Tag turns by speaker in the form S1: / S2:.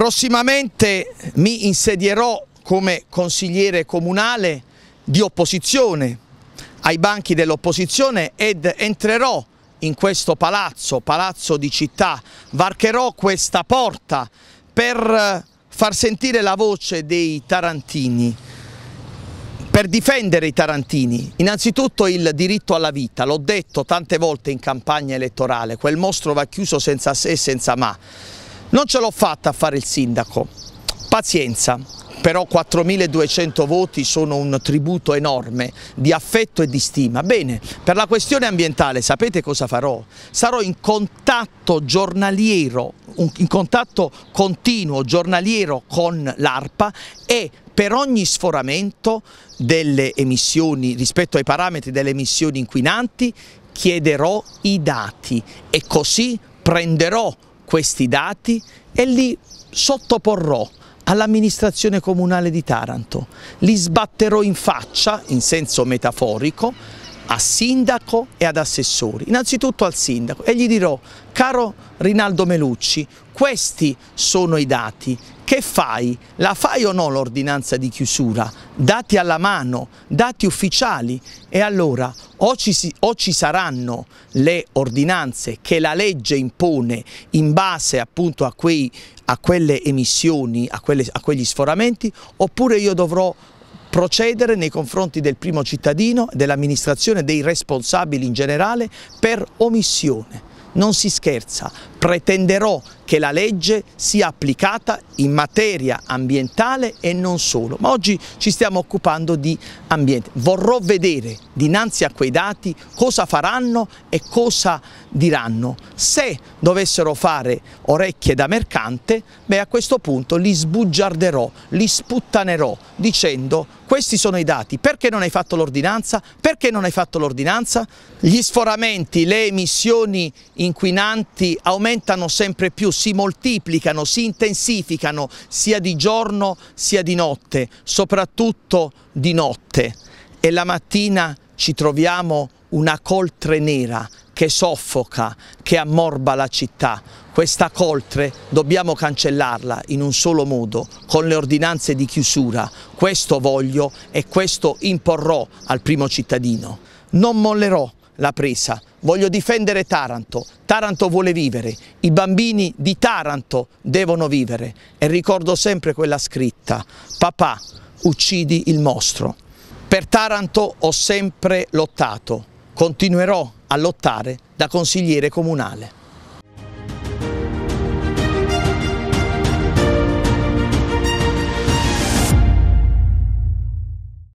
S1: Prossimamente mi insedierò come consigliere comunale di opposizione ai banchi dell'opposizione ed entrerò in questo palazzo, palazzo di città, varcherò questa porta per eh, far sentire la voce dei tarantini, per difendere i tarantini. Innanzitutto il diritto alla vita, l'ho detto tante volte in campagna elettorale, quel mostro va chiuso senza se e senza ma non ce l'ho fatta a fare il sindaco, pazienza, però 4.200 voti sono un tributo enorme di affetto e di stima. Bene, per la questione ambientale sapete cosa farò? Sarò in contatto giornaliero, in contatto continuo giornaliero con l'ARPA e per ogni sforamento delle emissioni rispetto ai parametri delle emissioni inquinanti chiederò i dati e così prenderò questi dati e li sottoporrò all'amministrazione comunale di Taranto. Li sbatterò in faccia, in senso metaforico, a sindaco e ad assessori. Innanzitutto al sindaco e gli dirò, caro Rinaldo Melucci, questi sono i dati, che fai? La fai o no l'ordinanza di chiusura? Dati alla mano, dati ufficiali e allora o ci, si, o ci saranno le ordinanze che la legge impone in base appunto a, quei, a quelle emissioni, a, quelle, a quegli sforamenti, oppure io dovrò procedere nei confronti del primo cittadino, dell'amministrazione, dei responsabili in generale per omissione. Non si scherza, pretenderò che la legge sia applicata in materia ambientale e non solo, ma oggi ci stiamo occupando di ambiente. Vorrò vedere dinanzi a quei dati cosa faranno e cosa diranno. Se dovessero fare orecchie da mercante, beh a questo punto li sbugiarderò, li sputtanerò dicendo questi sono i dati, perché non hai fatto l'ordinanza? Perché non hai fatto l'ordinanza? Gli sforamenti, le emissioni inquinanti aumentano aumentano sempre più, si moltiplicano, si intensificano sia di giorno sia di notte, soprattutto di notte. E la mattina ci troviamo una coltre nera che soffoca, che ammorba la città. Questa coltre dobbiamo cancellarla in un solo modo, con le ordinanze di chiusura. Questo voglio e questo imporrò al primo cittadino. Non mollerò la presa, voglio difendere Taranto, Taranto vuole vivere, i bambini di Taranto devono vivere e ricordo sempre quella scritta, papà uccidi il mostro. Per Taranto ho sempre lottato, continuerò a lottare da consigliere comunale.